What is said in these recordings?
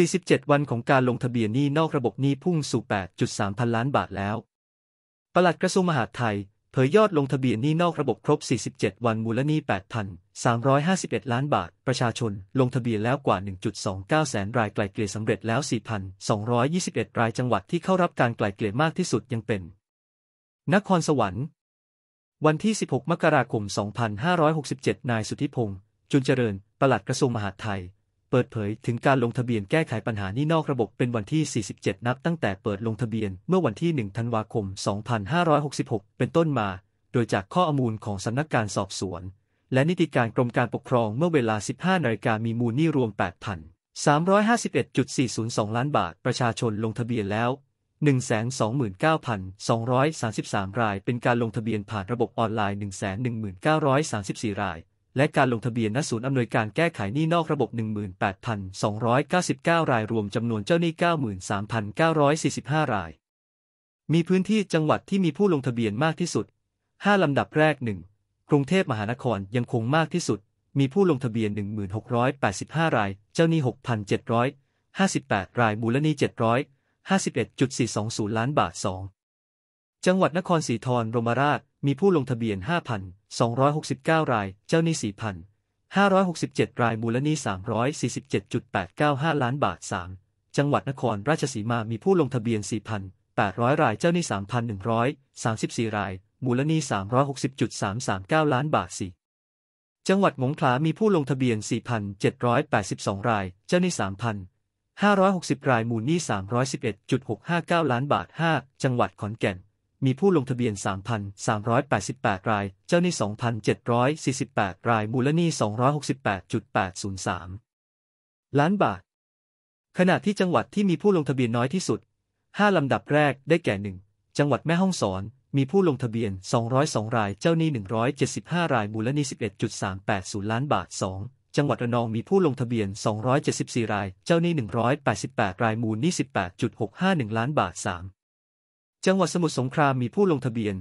47 วันของการลงทะเบียนหนี้นอกระบบหนี้พุ่งสู่ 8.3พันล้านบาทแล้วปลัดกระทรวงมหาดไทย เผยยอดลงทะเบียนหนี้นอกระบบครบ 47 วันมูลหนี้8,351 ล้านบาท ประชาชน ลงทะเบียนแล้วกว่า 1.29 แสน รายไกลเกลี่ยสำเร็จแล้ว 4,221 รายจังหวัดที่เข้ารับการไกลเกลี่ยมากที่สุดยังเป็น นครสวรรค์ วันที่ 16 มกราคม2567 นายสุทธิพงษ์จุนเจริญปลัดกระทรวงมหาดไทยเปิดเผยถึงการลงทะเบียนแก้ไขปัญหานี้นอกระบบเป็นวันที่ 47 นับ ตั้งแต่เปิดลงทะเบียนเมื่อวันที่ 1 ธันวาคม 2566 เป็นต้นมา โดยจากข้อมูลของสำนักการสอบสวน และนิติการกรมการปกครองเมื่อเวลา 15นาฬิกามีมูลนี้รวม 8,351.402 ล้านบาท ประชาชนลงทะเบียนแล้ว 129,233 ราย เป็นการลงทะเบียนผ่านระบบออนไลน์ 119,34 รายและการลงทะเบียนณศูนย์อำนวยการแก้ไขหนี้นอกระบบ 18,299 รายรวมจำนวนเจ้าหนี้ 93,945 ราย มีพื้นที่จังหวัดที่มีผู้ลงทะเบียนมากที่สุด 5 ลำดับแรก1กรุงเทพมหานครยังคงมากที่สุด มีผู้ลงทะเบียน 1,685 ราย เจ้าหนี้ 6,758 ราย มูลนิธ751.420 ล้านบาท 2จังหวัดนครศรีธรรมราชมีผู้ลงทะเบียน 5,269 ราย เจ้าหนี้ 4,567 ราย มูลหนี้347.895 ล้านบาท3จังหวัดนครราชสีมามีผู้ลงทะเบียน 4,800 ราย เจ้าหนี้3,134 ราย มูลหนี้360.339 ล้านบาท4จังหวัดมงคลา มีผู้ลงทะเบียน 4,782 ราย เจ้าหนี้3,560 0 0 0ราย มูลหนี้311.659ล้านบาท 5 จังหวัดขอนแก่นมีผู้ลงทะเบียน 3,388 ราย เจ้าหนี้ 2,748 ราย มูลหนี้ 268.803 ล้านบาท ขณะที่จังหวัดที่มีผู้ลงทะเบียนน้อยที่สุด 5 ลำดับแรกได้แก่ 1 จังหวัดแม่ฮ่องสอน มีผู้ลงทะเบียน 202 ราย เจ้าหนี้ 175 ราย มูลหนี้ 11.380 ล้านบาท 2 จังหวัดระนอง มีผู้ลงทะเบียน 274 ราย เจ้าหนี้ 188 ราย มูลหนี้18.651 ล้านบาท 3จังหวัดสมุทรสงครามมีผู้ลงทะเบียน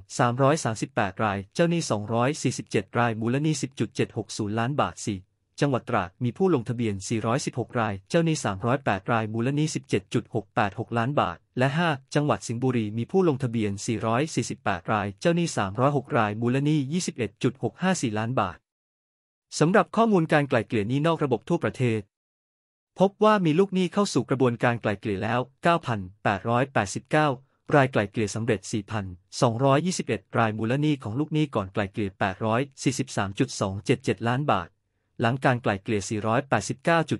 338 ราย เจ้าหนี้ 247 ราย มูลหนี้10.760 ล้านบาท4จังหวัดตราดมีผู้ลงทะเบียน 416 ราย เจ้าหนี้308ราย มูลหนี้17.686ล้านบาท และ 5 จังหวัดสิงห์บุรีมีผู้ลงทะเบียน 448 ราย เจ้าหนี้ 306 ราย มูลหนี้21.654 ล้านบาท สำหรับข้อมูลการไกล่เกลี่ยหนี้นอกระบบทั่วประเทศ พบว่ามีลูกหนี้เข้าสู่กระบวนการไกล่เกลี่ยแล้ว9,889รายไกล่เกลี่ยสำเร็จ 4,221 รายมูลนี้ของลูกหนี้ก่อนไกล่เกลี่ย 843.277 ล้านบาท หลังการไกล่เกลี่ย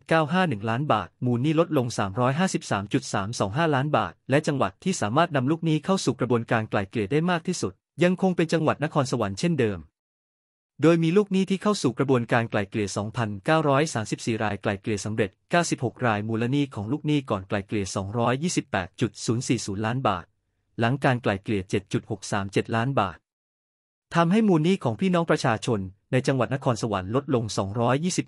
489.951 ล้านบาท มูลนี้ลดลง 353.325 ล้านบาท และจังหวัดที่สามารถนำลูกหนี้เข้าสู่กระบวนการไกล่เกลี่ยได้มากที่สุด ยังคงเป็นจังหวัดนครสวรรค์เช่นเดิม โดยมีลูกหนี้ที่เข้าสู่กระบวนการไกล่เกลี่ย 2,934 รายไกล่เกลี่ยสำเร็จ 96 รายมูลนี้ของลูกหนี้ก่อนไกล่เกลี่ย 228.040 ล้านบาทหลังการไกล่เกลี่ย7.637 ล้านบาท ทำให้มูลนี้ของพี่น้องประชาชน ในจังหวัดนครสวรรค์ลดลง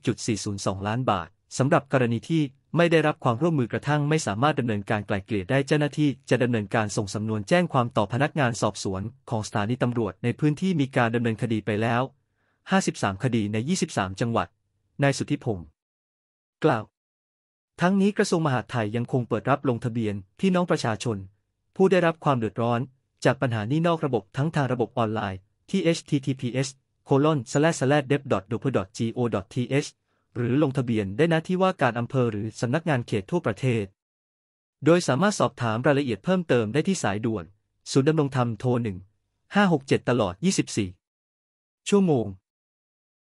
220.402 ล้านบาท สำหรับกรณีที่ไม่ได้รับความร่วมมือกระทั่ง ไม่สามารถดำเนินการไกล่เกลี่ยได้เจ้าหน้าที่จะดำเนินการส่งสำนวนแจ้งความต่อพนักงานสอบสวนของสถานีตำรวจในพื้นที่มีการดำเนินคดีไปแล้ว 53 คดีใน 23 จังหวัดนายสุทธิพงศ์กล่าว ทั้งนี้กระทรวงมหาดไทยยังคงเปิดรับลงทะเบียนพี่น้องประชาชนผู้ได้รับความเดือดร้อน จากปัญหานี้นอกระบบทั้งทางระบบออนไลน์ที่ https colon slash slash dev d o g o th หรือลงทะเบียนได้นะที่ว่าการอำเภอหรือสำนักงานเขตทั่วประเทศ โดยสามารถสอบถามรายละเอียดเพิ่มเติมได้ที่สายด่วนศูนย์ดำรงธรรมโทร 1 567 ตลอด 24 ชั่วโมง